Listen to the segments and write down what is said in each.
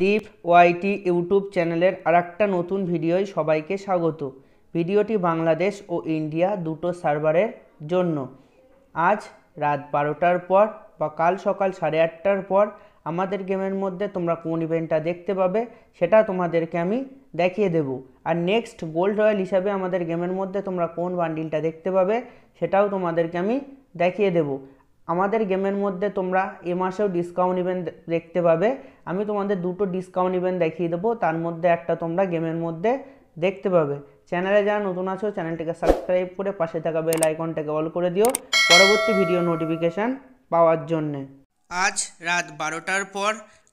দীপ ওয়াইটি YouTube চ্যানেলের আরেকটা নতুন ভিডিওয় সবাইকে স্বাগত ভিডিওটি বাংলাদেশ ও ইন্ডিয়া দুটো সার্ভারের জন্য আজ রাত বারোটার পর বা কাল সকাল সাড়ে আটটার পর আমাদের গেমের মধ্যে তোমরা কোন ইভেন্টটা দেখতে পাবে সেটা তোমাদেরকে আমি দেখিয়ে দেব আর নেক্সট গোল্ড রয়্যাল হিসাবে আমাদের গেমের মধ্যে তোমরা কোন বান্ডিলটা দেখতে পাবে সেটাও তোমাদেরকে আমি দেখিয়ে দেবো আমাদের গেমের মধ্যে তোমরা এ মাসেও ডিসকাউন্ট ইভেন্ট দেখতে পাবে আমি তোমাদের দুটো ডিসকাউন্ট ইভেন্ট দেখিয়ে দেবো তার মধ্যে একটা তোমরা গেমের মধ্যে দেখতে পাবে চ্যানেলে যারা নতুন আছো চ্যানেলটিকে সাবস্ক্রাইব করে পাশে থাকা বেল আইকনটাকে অল করে দিও পরবর্তী ভিডিও নোটিফিকেশান পাওয়ার জন্যে আজ রাত বারোটার পর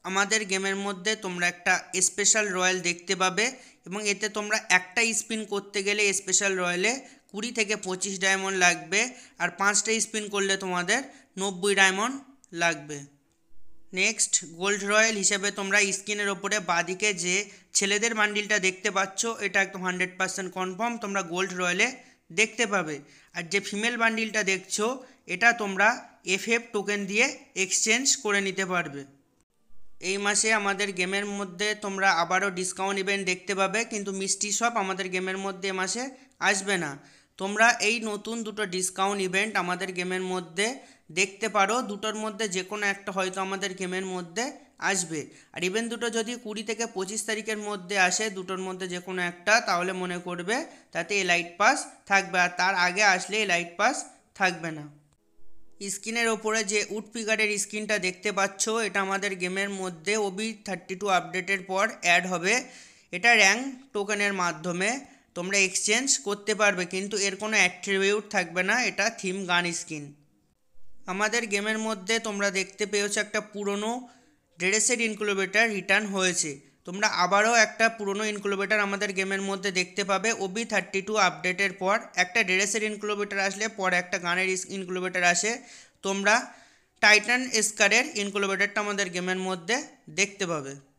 আমাদের গেমের মধ্যে তোমরা একটা স্পেশাল রয়্যাল দেখতে পাবে এবং এতে তোমরা একটা স্পিন করতে গেলে স্পেশাল রয়্যালে কুড়ি থেকে পঁচিশ ডায়মন্ড লাগবে আর পাঁচটা স্পিন করলে তোমাদের নব্বই ডায়মন্ড লাগবে নেক্সট গোল্ড রয়্যাল হিসেবে তোমরা স্ক্রিনের ওপরে বাঁদিকে যে ছেলেদের বান্ডিলটা দেখতে পাচ্ছ এটা একদম হান্ড্রেড পার্সেন্ট কনফার্ম তোমরা গোল্ড রয়্যালে দেখতে পাবে আর যে ফিমেল বান্ডিলটা দেখছো এটা তোমরা এফএফ টোকেন দিয়ে এক্সচেঞ্জ করে নিতে পারবে এই মাসে আমাদের গেমের মধ্যে তোমরা আবারও ডিসকাউন্ট ইভেন্ট দেখতে পাবে কিন্তু মিষ্টি সব আমাদের গেমের মধ্যে মাসে আসবে না তোমরা এই নতুন দুটো ডিসকাউন্ট ইভেন্ট আমাদের গেমের মধ্যে দেখতে পারো দুটোর মধ্যে যে কোনো একটা হয়তো আমাদের গেমের মধ্যে আসবে আর ইভেন্ট দুটো যদি কুড়ি থেকে পঁচিশ তারিখের মধ্যে আসে দুটোর মধ্যে যে কোনো একটা তাহলে মনে করবে তাতে লাইট পাস থাকবে আর তার আগে আসলে লাইট পাস থাকবে না স্ক্রিনের ওপরে যে উড ফিগারের স্ক্রিনটা দেখতে পাচ্ছ এটা আমাদের গেমের মধ্যে ওবি থার্টি টু আপডেটের পর অ্যাড হবে এটা র্যাঙ্ক টোকেনের মাধ্যমে তোমরা এক্সচেঞ্জ করতে পারবে কিন্তু এর কোনো অ্যাট্রিবিউট থাকবে না এটা থিম গান স্কিন আমাদের গেমের মধ্যে তোমরা দেখতে পেয়েছো একটা পুরনো ড্রেসের ইনক্লুবেটার রিটার্ন হয়েছে তোমরা আবারও একটা পুরনো ইনক্লুবেটার আমাদের গেমের মধ্যে দেখতে পাবে ওবি থার্টি টু আপডেটের পর একটা ড্রেসের ইনক্লুবেটার আসলে পর একটা গানের ইনক্লুবেটার আসে তোমরা টাইটান স্কারের ইনক্লুবেটারটা আমাদের গেমের মধ্যে দেখতে পাবে